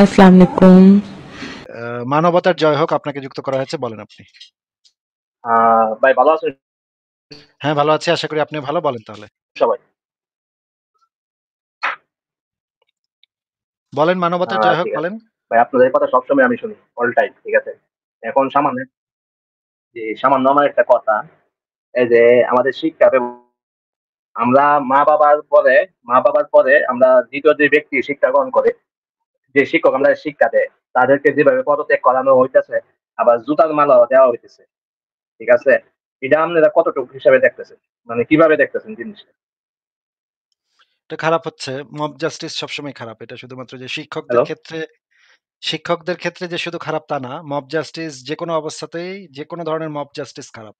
আসসালামু আলাইকুম মানবতার জয় হোক আপনাকে যুক্ত করা হয়েছে বলেন আপনি ভাই ভালো আছেন হ্যাঁ ভালো আছি আশা করি আপনি ভালো বলেন তাহলে সবাই বলেন মানবতার জয় হোক বলেন ভাই আপনাদের কথা সবসময় আমি শুনি অল টাইম ঠিক আছে এখন সামান্য যে সামান্য আমার একটা কথা এই যে আমাদের শিক্ষা আমরা মা বাবার পরে মা বাবার পরে আমরা দ্বিতীয় যে ব্যক্তি শিক্ষা গ্রহণ করে যে শিক্ষক আমরা শিক্ষা দেয় তাদেরকে যেভাবে পদত্যাগ করানো হইতেছে আবার জুতার মালাও দেওয়া হইতেছে ঠিক আছে এটা আপনারা কতটুকু হিসাবে দেখতেছেন মানে কিভাবে দেখতেছেন জিনিসটা এটা খারাপ হচ্ছে মব জাস্টিস সবসময় খারাপ এটা শুধুমাত্র যে শিক্ষকদের ক্ষেত্রে শিক্ষকদের ক্ষেত্রে যে শুধু খারাপ তা না মব জাস্টিস যে কোনো অবস্থাতেই যে কোনো ধরনের মব জাস্টিস খারাপ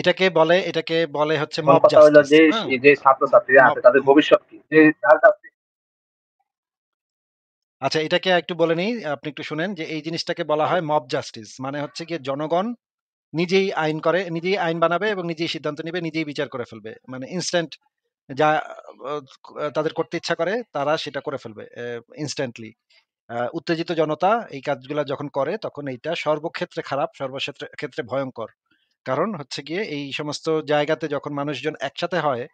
এটাকে বলে এটাকে বলে হচ্ছে মব জাস্টিস যে যে ছাত্রছাত্রীরা আছে তাদের ভবিষ্যৎ কি যে যার কাছে আচ্ছা এটাকে একটু বলে নেই আপনি একটু শুনেন যে এই জিনিসটাকে বলা হয় মব জাস্টিস মানে হচ্ছে কি জনগণ নিজেই আইন করে নিজেই আইন বানাবে এবং নিজেই সিদ্ধান্ত নিবে নিজেই বিচার করে ফেলবে মানে ইনস্ট্যান্ট যা তাদের করতে ইচ্ছা করে তারা সেটা করে ফেলবে ইনস্ট্যান্টলি উত্তেজিত জনতা এই কাজগুলো যখন করে তখন এইটা সর্বক্ষেত্রে খারাপ সর্বক্ষেত্রে ক্ষেত্রে ভয়ঙ্কর কারণ হচ্ছে গিয়ে এই সমস্ত জায়গাতে যখন মানুষজন একসাথে হয়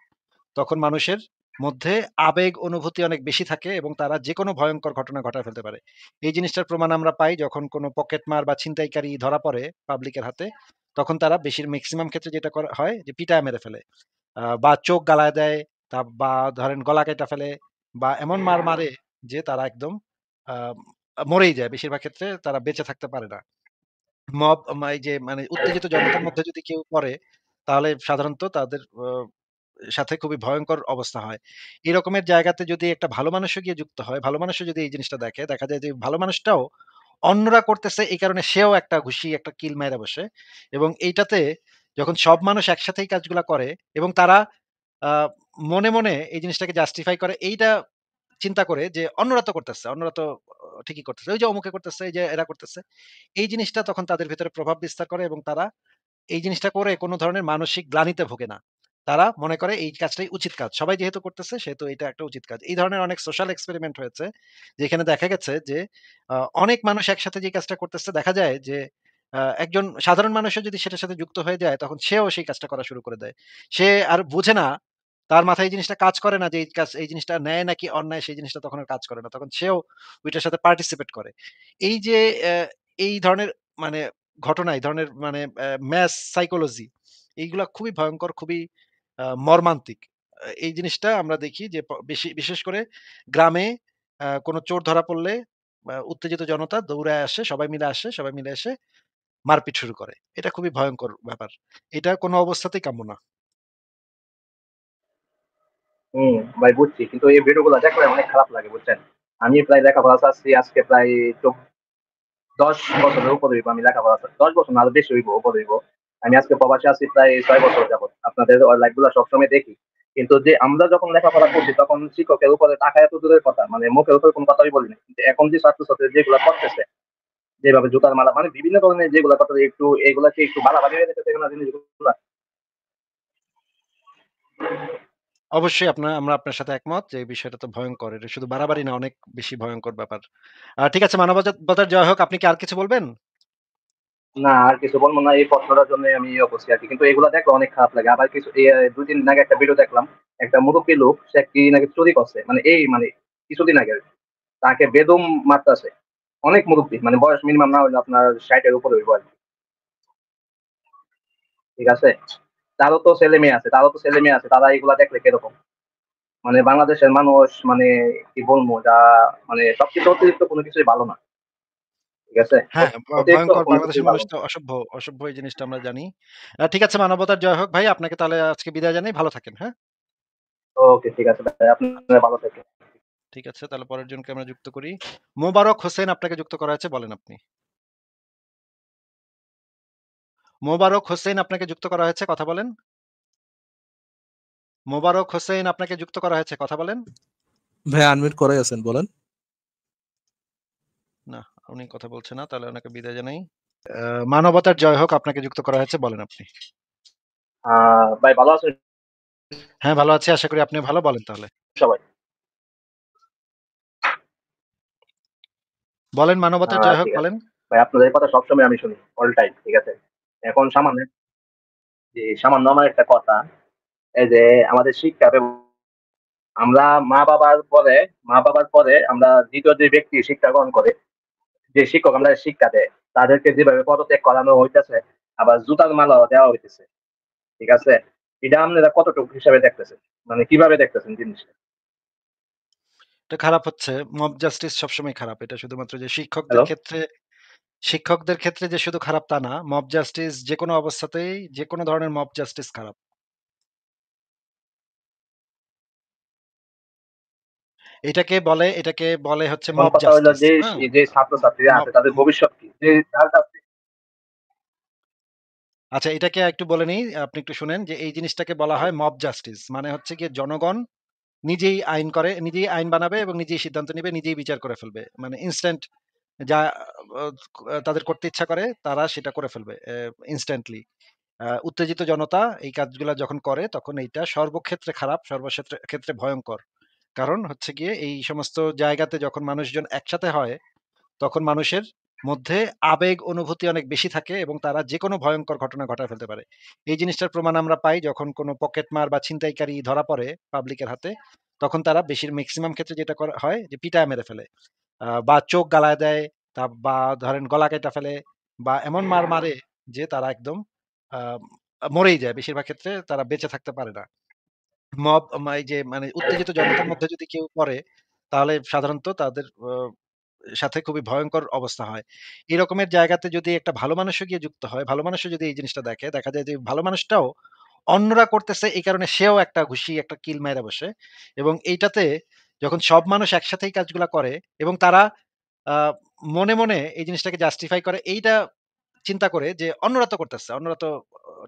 তখন মানুষের মধ্যে আবেগ অনুভূতি অনেক বেশি থাকে এবং তারা যে কোনো ভয়ঙ্কর ঘটনা ঘটায় ফেলতে পারে এই জিনিসটার প্রমাণ আমরা পাই যখন কোনো পকেটমার বা ছিনতাইকারী ধরা পড়ে পাবলিকের হাতে তখন তারা বেশির ম্যাক্সিমাম ক্ষেত্রে যেটা করা হয় যে পিটায় মেরে ফেলে বা চোখ গালায় দেয় তা বা ধরেন গলা কেটা ফেলে বা এমন মার মারে যে তারা একদম মরেই যায় বেশিরভাগ ক্ষেত্রে তারা বেঁচে থাকতে পারে না মব এই যে মানে উত্তেজিত জনতার মধ্যে যদি কেউ পড়ে তাহলে সাধারণত তাদের সাথে খুবই ভয়ঙ্কর অবস্থা হয়। এরকমের জায়গাতে যদি একটা ভালো মানুষও গিয়ে যুক্ত হয়, ভালো মানুষও যদি এই জিনিসটা দেখে, দেখা যায় যে ভালো মানুষটাও অন্যরা করতেছে এই কারণে সেও একটা ঘুষি, একটা কিল মেরে বসে এবং এইটাতে যখন সব মানুষ একসাথে এই কাজগুলা করে এবং তারা মনে, মনে এই জিনিসটাকে জাস্টিফাই করে এইটা চিন্তা করে যে অন্যরা তো করতেছে, অন্যরা তো ঠিকই করতেছে ওই যে অমুকে করতেছে এই যে এরা করতেছে এই জিনিসটা তখন তাদের ভিতরে প্রভাব বিস্তার করে এবং তারা এই জিনিসটা করে কোনো ধরনের মানসিক গ্লানিতে ভোগে না তারা মনে করে এই কাজটাই উচিত কাজ সবাই যেহেতু করতেছে সেহেতু এটা একটা উচিত কাজ এই ধরনের অনেক সোশ্যাল এক্সপেরিমেন্ট হয়েছে যেখানে দেখা গেছে যে অনেক মানুষ একসাথে যে কাজটা করতেছে দেখা যায় যে একজন সাধারণ মানুষও যদি সেটার সাথে যুক্ত হয়ে যায় তখন সেও সেই কাজটা করা শুরু করে দেয় সে আর বুঝে না তার মাথায় এই জিনিসটা কাজ করে না যে এই কাজ এই জিনিসটা নেয় নাকি অন্যায় সেই জিনিসটা তখন কাজ করে না তখন সেও ওইটার সাথে পার্টিসিপেট করে এই যে এই ধরনের মানে ঘটনা এই ধরনের মানে ম্যাথ সাইকোলজি এইগুলা খুবই ভয়ঙ্কর খুবই মর্মান্তিক এই জিনিসটা আমরা দেখি যে বিশেষ করে গ্রামে কোনো চোর ধরা পড়লে উত্তেজিত জনতা দৌড়ায় আসে সবাই মিলে আসে সবাই মিলে এসে মারপিট শুরু করে এটা খুবই ভয়ঙ্কর ব্যাপার এটা কোনো অবস্থাতেই কাম্য না হম ভাই বুঝছি কিন্তু এই ভিডিওগুলো দেখলে অনেক খারাপ লাগে বুঝছেন আমি প্রায় লেখাপড়া চাচ্ছি আজকে প্রায় দশ বছরের উপর হইব আমি লেখাপড়া দশ বছর আরো বেশি হইব উপর হইব আমি আজকে প্রবাসে আছি প্রায় ছয় বছর যাবত আপনাদের গুলো সবসময় দেখি কিন্তু যে আমরা যখন লেখাপড়া করছি তখন শিক্ষকের উপরে টাকা এত দূরের কথা মানে মুখের উপরে কোনো কথাই বলিনি কিন্তু এখন যে ছাত্রছাত্রী যেগুলো করতেছে যেভাবে জুতার মালা মানে বিভিন্ন ধরনের যেগুলো কথা একটু এগুলাকে একটু বাড়াবাড়ি হয়ে যেতেছে জিনিসগুলো অবশ্যই আপনার আমরা আপনার সাথে একমত যে বিষয়টা তো ভয়ঙ্কর এটা শুধু বাড়াবাড়ি না অনেক বেশি ভয়ঙ্কর ব্যাপার আর ঠিক আছে মানবতার জয় হোক আপনি কি আর কিছু বলবেন না আর কিছু বলবো না এই প্রশ্নটার জন্য আমি অবশ্যই আছি কিন্তু এগুলো দেখলে অনেক খারাপ লাগে আবার কিছু দুই তিন দিন আগে একটা ভিডিও দেখলাম একটা মুরব্বী লোক সে কি নাকি চুরি করছে মানে এই মানে কিছুদিন আগে তাকে বেদম মারতেছে অনেক মুরব্বী মানে বয়স মিনিমাম না হলে আপনার ষাটের উপরে হইব ঠিক আছে তারও তো ছেলে মেয়ে আছে তারও তো ছেলে মেয়ে আছে তারা এগুলা দেখলে কিরকম মানে বাংলাদেশের মানুষ মানে কি বলবো যা মানে সবকিছু অতিরিক্ত কোনো কিছুই ভালো না ঠিক আছে হ্যাঁ, অসভ্য এই জিনিসটা আমরা জানি ঠিক আছে মানবতার জয় হোক ভাই আপনাকে তাহলে আজকে বিদায় জানাই ভালো থাকেন হ্যাঁ ওকে ঠিক আছে ভালো থাকেন ঠিক আছে তাহলে পরের জনকে আমরা যুক্ত করি মোবারক হোসেন আপনাকে যুক্ত করা আছে বলেন আপনি মোবারক হোসেন আপনাকে যুক্ত করা হয়েছে কথা বলেন মোবারক হোসেন আপনাকে যুক্ত করা হয়েছে কথা বলেন ভাই আনমিউট করাই আছেন বলেন না উনি কথা বলছে না তাহলে ওনাকে বিদায় জানাই মানবতার জয় হোক আপনাকে যুক্ত করা হয়েছে বলেন আপনি ভাই ভালো আছেন হ্যাঁ ভালো আছি আশা করি আপনি ভালো বলেন তাহলে সবাই বলেন মানবতার জয় হোক বলেন ভাই আপনাদের কথা সবসময় আমি শুনি অল টাইম ঠিক আছে এখন সামান্য যে সামান্য আমার একটা কথা এই যে আমাদের শিক্ষা আমরা মা বাবার পরে মা বাবার পরে আমরা দ্বিতীয় যে ব্যক্তি শিক্ষা গ্রহণ করে যে শিক্ষক আমরা শিক্ষা দেয় তাদেরকে যেভাবে পদত্যাগ করানো হইতেছে আবার জুতার মালাও দেওয়া হইতেছে ঠিক আছে এটা আপনারা কতটুকু হিসাবে দেখতেছেন মানে কিভাবে দেখতেছেন জিনিসটা এটা খারাপ হচ্ছে মব জাস্টিস সবসময় খারাপ এটা শুধুমাত্র যে শিক্ষকদের ক্ষেত্রে শিক্ষকদের ক্ষেত্রে যে শুধু খারাপ তা না মব জাস্টিস যে কোনো অবস্থাতেই যে কোনো ধরনের মব জাস্টিস খারাপ এটাকে বলে এটাকে বলে হচ্ছে মব জাস্টিস যে হ্যাঁ। যে ছাত্রছাত্রীরা আছে তাদের ভবিষ্যৎ কি যে আচ্ছা এটাকে একটু বলে নিই আপনি একটু শুনেন যে এই জিনিসটাকে বলা হয় মব জাস্টিস মানে হচ্ছে কি জনগণ নিজেই আইন করে নিজেই আইন বানাবে এবং নিজেই সিদ্ধান্ত নিবে নিজেই বিচার করে ফেলবে মানে ইনস্ট্যান্ট যা তাদের করতে ইচ্ছা করে তারা সেটা করে ফেলবে ইনস্ট্যান্টলি উত্তেজিত জনতা এই কাজগুলো যখন করে তখন এইটা সর্বক্ষেত্রে খারাপ সর্বক্ষেত্রে ক্ষেত্রে ভয়ঙ্কর কারণ হচ্ছে গিয়ে এই সমস্ত জায়গাতে যখন মানুষজন একসাথে হয় তখন মানুষের মধ্যে আবেগ অনুভূতি অনেক বেশি থাকে এবং তারা যে কোনো ভয়ঙ্কর ঘটনা ঘটা ফেলতে পারে এই জিনিসটার প্রমাণ আমরা পাই যখন কোনো পকেটমার বা ছিনতাইকারী ধরা পড়ে পাবলিকের হাতে তখন তারা বেশির ম্যাক্সিমাম ক্ষেত্রে যেটা করা হয় যে পিটায় মেরে ফেলে বা চোখ গালায় দেয় তা বা ধরেন গলা কেটে ফেলে বা এমন মার হ্যাঁ। মারে যে তারা একদম মরেই যায় বেশিরভাগ ক্ষেত্রে তারা বেঁচে থাকতে পারে না মব এই যে মানে উত্তেজিত জনতার মধ্যে যদি কেউ পড়ে তাহলে সাধারণত তাদের সাথে খুবই ভয়ঙ্কর অবস্থা হয় এরকমের জায়গাতে যদি একটা ভালো মানুষও গিয়ে যুক্ত হয় ভালো মানুষও যদি এই জিনিসটা দেখে দেখা যায় যে ভালো মানুষটাও অন্যরা করতেছে এই কারণে সেও একটা ঘুষি একটা কিল মেরে বসে এবং এইটাতে যখন সব মানুষ একসাথেই কাজগুলা করে এবং তারা মনে মনে এই জিনিসটাকে জাস্টিফাই করে এইটা চিন্তা করে যে অন্যরা তো করতেছে অন্যরা তো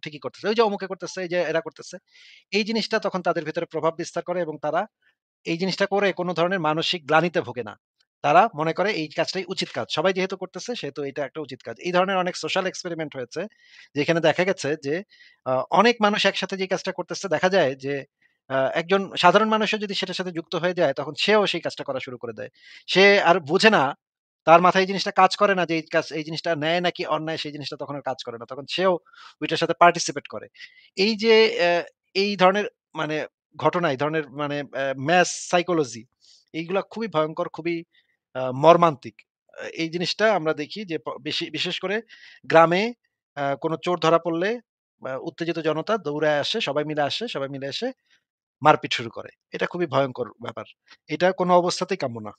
ঠিকই করতেছে ওই যে অমুকে করতেছে এই যে এরা করতেছে এই জিনিসটা তখন তাদের ভিতরে প্রভাব বিস্তার করে এবং তারা এই জিনিসটা করে কোনো ধরনের মানসিক গ্লানিতে ভোগে না তারা মনে করে এই কাজটাই উচিত কাজ সবাই যেহেতু করতেছে সেহেতু এটা একটা উচিত কাজ এই ধরনের অনেক সোশ্যাল এক্সপেরিমেন্ট হয়েছে যেখানে দেখা গেছে যে অনেক মানুষ একসাথে যে কাজটা করতেছে দেখা যায় যে একজন সাধারণ মানুষও যদি সেটার সাথে যুক্ত হয়ে যায় তখন সেও সেই কাজটা করা শুরু করে দেয় সে আর বুঝে না তার মাথায় এই জিনিসটা কাজ করে না যে এই জিনিসটা নেয় নাকি অন্যায় সেই জিনিসটা তখন আর কাজ করে না তখন সেও ওইটার সাথে পার্টিসিপেট করে এই যে এই ধরনের মানে ঘটনা এই ধরনের মানে ম্যাথ সাইকোলজি এইগুলো খুবই ভয়ঙ্কর খুবই মর্মান্তিক এই জিনিসটা আমরা দেখি যে বিশেষ করে গ্রামে কোনো চোর ধরা পড়লে উত্তেজিত জনতা দৌড়ায় আসে সবাই মিলে আসে সবাই মিলে এসে মারপিট শুরু করে এটা খুবই ভয়ঙ্কর ব্যাপার এটা কোনো অবস্থাতেই কাম্য না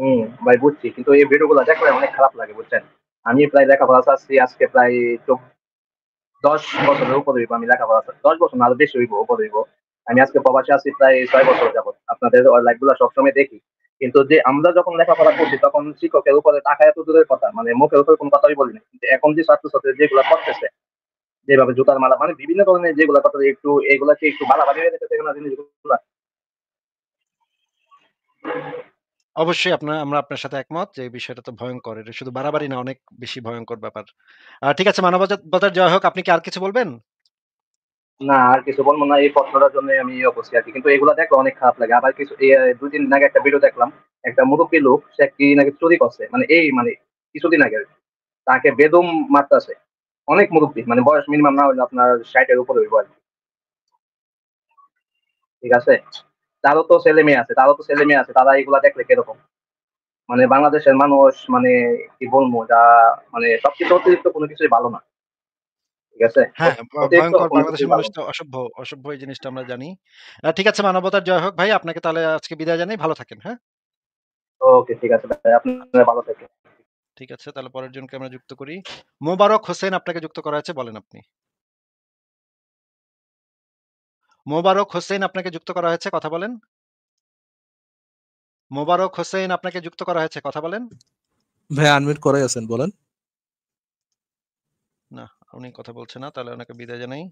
হম ভাই বুঝছি কিন্তু এই ভিডিও গুলো দেখলে অনেক খারাপ লাগে বুঝছেন আমি প্রায় লেখাপড়া চাচ্ছি আজকে প্রায় দশ বছরের উপর হইব আমি লেখাপড়া দশ বছর না বেশি হইব উপর হইব আমি আজকে প্রবাসে আছি প্রায় ছয় বছর যাবত আপনাদের লাইফ গুলা সবসময় দেখি কিন্তু যে আমরা যখন লেখাপড়া করছি তখন শিক্ষকের উপরে টাকা এত দূরের কথা মানে মুখের উপরে কোনো কথাই বলি না কিন্তু এখন যে ছাত্রছাত্রী যেগুলো করতেছে যেভাবে জুতার মালা মানে বিভিন্ন ধরনের যেগুলো কথা একটু এগুলাকে একটু বাড়াবাড়ি হয়ে যেতেছে জিনিসগুলো অবশ্যই আপনার আমরা আপনার সাথে একমত যে বিষয়টা তো ভয়ংকর। এটা শুধু বাড়াবাড়ি না অনেক বেশি ভয়ঙ্কর ব্যাপার। আর ঠিক আছে মানবতার বতার জয় হোক। আপনি কি আর কিছু বলবেন? না আর কিছু বলব না। এই প্রশ্নটার জন্য আমি অবশ্যই করছি কিন্তু এগুলা দেখলে অনেক খারাপ লাগে। আবার কিছু এ দিন আগে একটা ভিডিও দেখলাম। একটা মুরুব্বি লোক সে কি নাকি চুরি করছে। মানে এই মানে কিছুদিন আগে আরকি। তাকে বেদম মারতাছে। অনেক মুরুব্বি মানে বয়স মিনিমাম না হইলে আপনার সাইটের এর উপরে হইব আরকি। ঠিক আছে? তারও তো ছেলে মেয়ে আছে তারও তো ছেলে মেয়ে আছে তারা এইগুলা দেখলে কিরকম মানে বাংলাদেশের মানুষ মানে কি বলবো যা মানে সবকিছু অতিরিক্ত কোনো কিছুই ভালো না ঠিক আছে হ্যাঁ, মানুষ অসভ্য অসভ্য এই জিনিসটা আমরা জানি ঠিক আছে মানবতার জয় হোক ভাই আপনাকে তাহলে আজকে বিদায় জানাই ভালো থাকেন হ্যাঁ ওকে ঠিক আছে ভালো থাকেন ঠিক আছে তাহলে পরের জনকে আমরা যুক্ত করি মোবারক হোসেন আপনাকে যুক্ত করা আছে বলেন আপনি মোবারক হোসেন আপনাকে যুক্ত করা হয়েছে কথা বলেন মোবারক হোসেন আপনাকে যুক্ত করা হয়েছে কথা বলেন ভাই আনমিউট করাই আছেন বলেন না উনি কথা বলছেন না তাহলে ওনাকে বিদায় জানাই